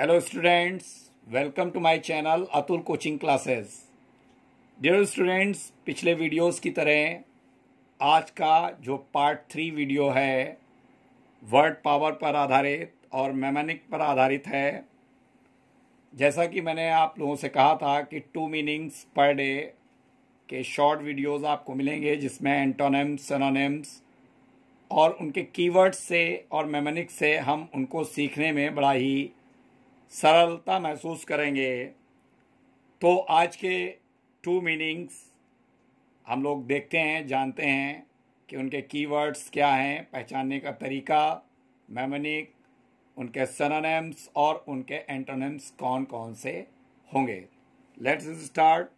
Hello students welcome to my channel Atul coaching classes dear students पिछले videos की तरह आज का जो पार्ट थ्री वीडियो है वर्ड पावर पर आधारित और मेमेनिक पर आधारित है जैसा कि मैंने आप लोगों से कहा था कि टू मीनिंग्स पर डे के शॉर्ट वीडियोस आपको मिलेंगे जिसमें एंटोनम्स सनोनेम्स और उनके कीवर्ड्स से और मेमेनिक से हम उनको सीखने में बड़ा ही सरलता महसूस करेंगे तो आज के टू मीनिंग्स हम लोग देखते हैं जानते हैं कि उनके कीवर्ड्स क्या हैं पहचानने का तरीका मेमोनिक उनके सनोनेम्स और उनके एंटोनेम्स कौन कौन से होंगे लेट्स स्टार्ट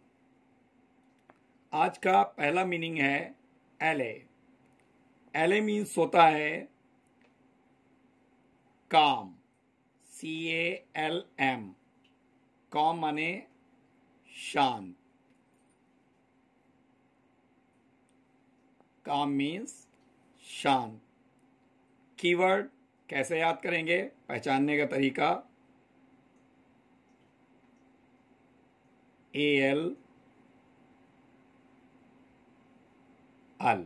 आज का पहला मीनिंग है एले एले मीन्स होता है calm C A L M calm माने शांत काम मीन्स शांत कीवर्ड कैसे याद करेंगे पहचानने का तरीका ए एल अल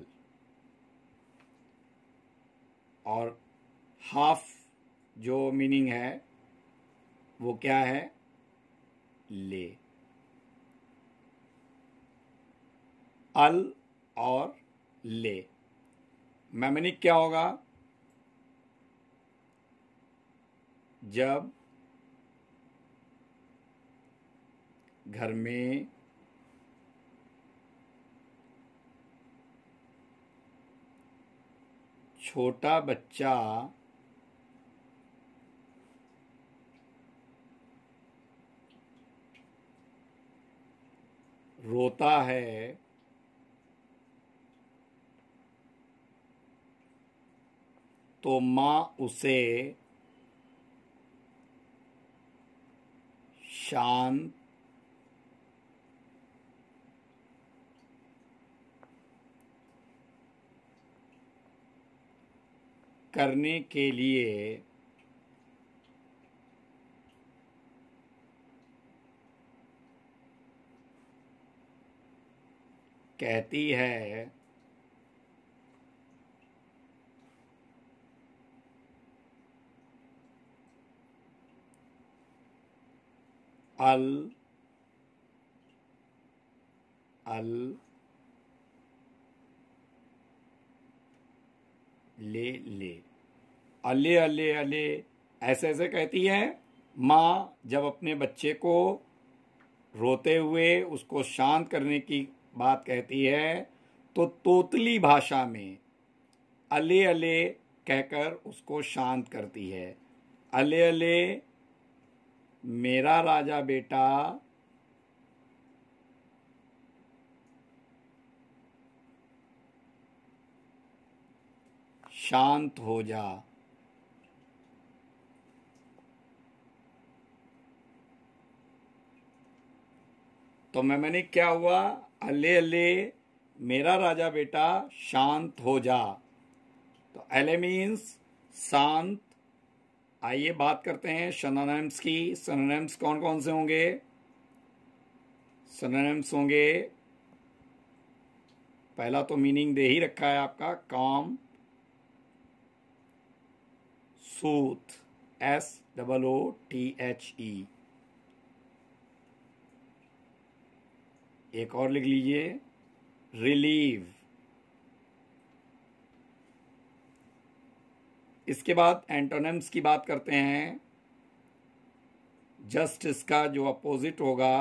और हाफ जो मीनिंग है वो क्या है ले अल और ले मैमनिक क्या होगा जब घर में छोटा बच्चा रोता है तो माँ उसे शांत करने के लिए कहती है अल अल ले ले अले अले अले ऐसे ऐसे कहती है माँ जब अपने बच्चे को रोते हुए उसको शांत करने की बात कहती है तो तोतली भाषा में अले अले कहकर उसको शांत करती है अले अले मेरा राजा बेटा शांत हो जा तो मैं मैंने क्या हुआ अल्ले अल्ले मेरा राजा बेटा शांत हो जा तो एले मीन्स शांत आइए बात करते हैं सनोनेम्स की सनानेम्स कौन कौन से होंगे सनानेम्स होंगे पहला तो मीनिंग दे ही रखा है आपका calm soothe S double O T H E एक और लिख लीजिए रिलीव इसके बाद एंटोनम्स की बात करते हैं जस्टिस का जो अपोजिट होगा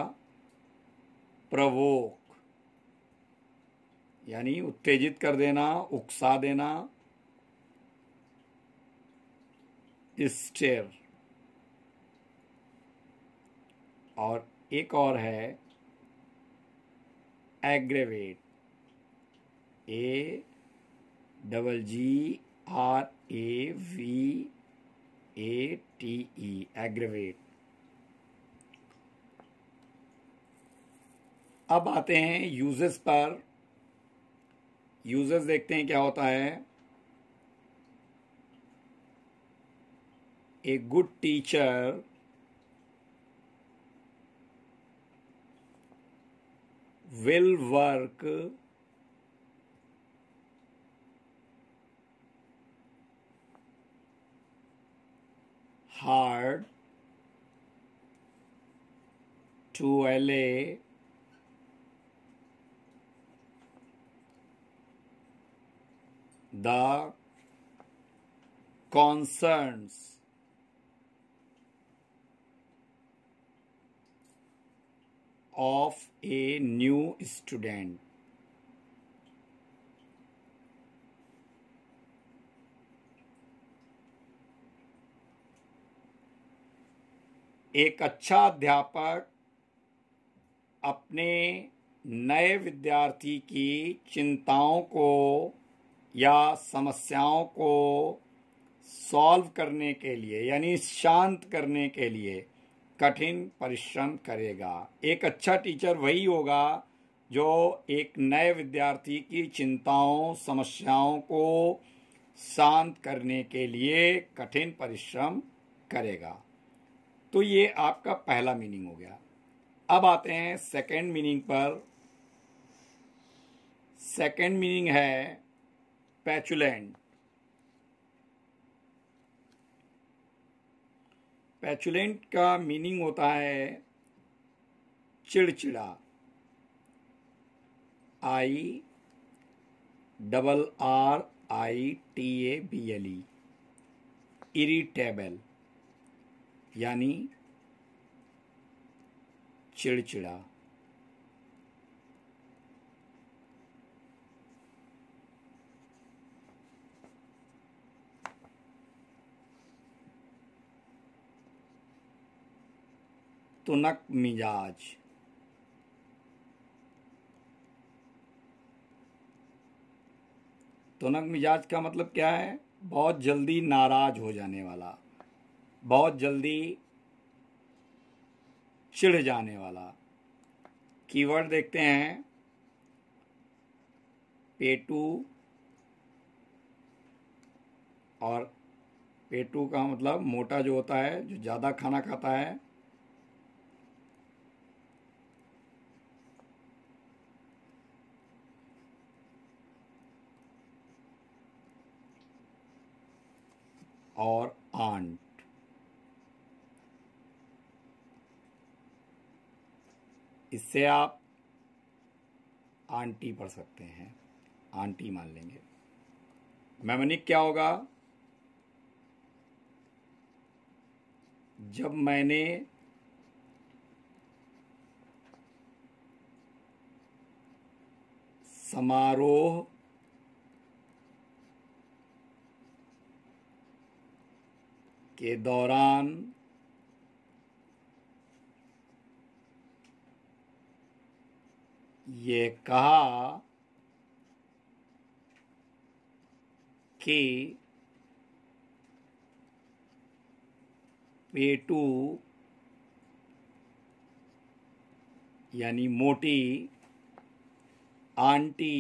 प्रवोक यानी उत्तेजित कर देना उकसा देना स्टेर और एक और है aggravate A double G R A V A T E aggravate अब आते हैं यूजेस पर यूजेस देखते हैं क्या होता है a good teacher will work hard to allay the concerns of a new student. एक अच्छा अध्यापक अपने नए विद्यार्थी की चिंताओं को या समस्याओं को सॉल्व करने के लिए यानी शांत करने के लिए कठिन परिश्रम करेगा एक अच्छा टीचर वही होगा जो एक नए विद्यार्थी की चिंताओं समस्याओं को शांत करने के लिए कठिन परिश्रम करेगा तो ये आपका पहला मीनिंग हो गया अब आते हैं सेकेंड मीनिंग पर सेकेंड मीनिंग है पैचुलेंट पैचुलेंट का मीनिंग होता है चिड़चिड़ा I double R I T A B L E irritable यानी चिड़चिड़ा तुनक मिजाज तुनक मिजाज का मतलब क्या है बहुत जल्दी नाराज हो जाने वाला बहुत जल्दी चिढ़ जाने वाला कीवर्ड देखते हैं पेटू और पेटू का मतलब मोटा जो होता है जो ज़्यादा खाना खाता है और आंट इससे आप आंटी पढ़ सकते हैं आंटी मान लेंगे मैमनिक क्या होगा जब मैंने समारोह के दौरान ये कहा कि पेटू यानी मोटी आंटी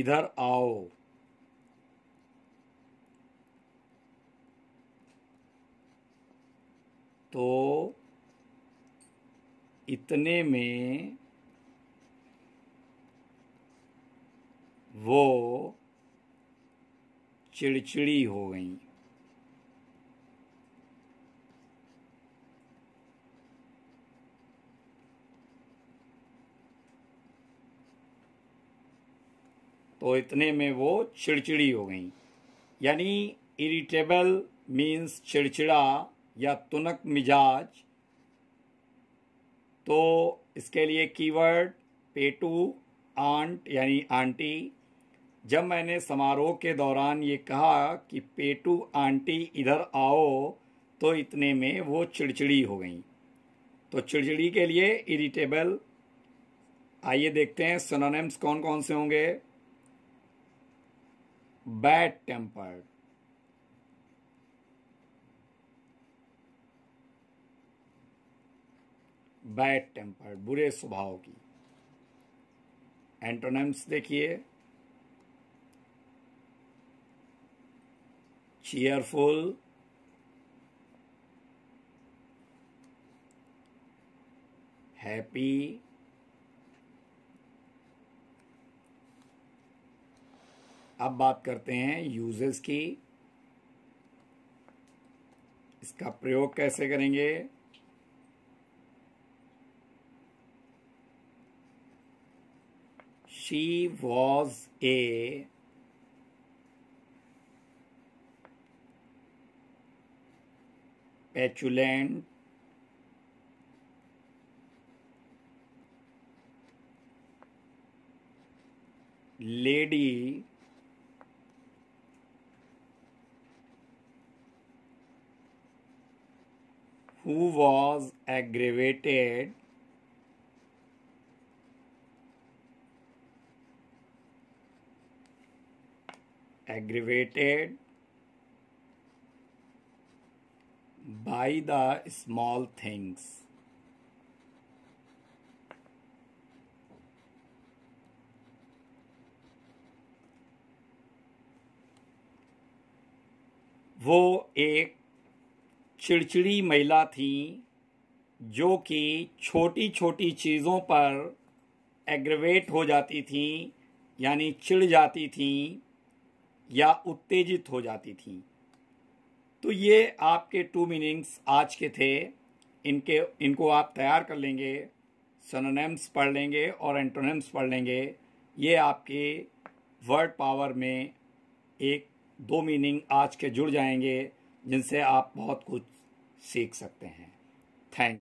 इधर आओ तो इतने में वो चिड़चिड़ी हो गई तो इतने में वो चिड़चिड़ी हो गई यानी इरिटेबल मीन्स चिड़चिड़ा या तुनक मिजाज तो इसके लिए कीवर्ड पेटू आंट यानी आंटी जब मैंने समारोह के दौरान ये कहा कि पेटू आंटी इधर आओ तो इतने में वो चिड़चिड़ी हो गई तो चिड़चिड़ी के लिए इरिटेबल आइए देखते हैं सोनोनेम्स कौन कौन से होंगे बैड टेम्पर्ड बैड टेम्पर्ड बुरे स्वभाव की एंटोनम्स देखिए चीयरफुल हैप्पी अब बात करते हैं यूजेस की इसका प्रयोग कैसे करेंगे she was a petulant lady who was aggravated aggravated by the small things वो एक चिड़चिड़ी महिला थीं जो कि छोटी छोटी चीज़ों पर एग्रवेट हो जाती थी यानी चिढ़ जाती थी या उत्तेजित हो जाती थी तो ये आपके टू मीनिंग्स आज के थे इनके इनको आप तैयार कर लेंगे सनोनेम्स पढ़ लेंगे और एंटोनेम्स पढ़ लेंगे ये आपके वर्ड पावर में एक दो मीनिंग आज के जुड़ जाएंगे जिनसे आप बहुत कुछ सीख सकते हैं थैंक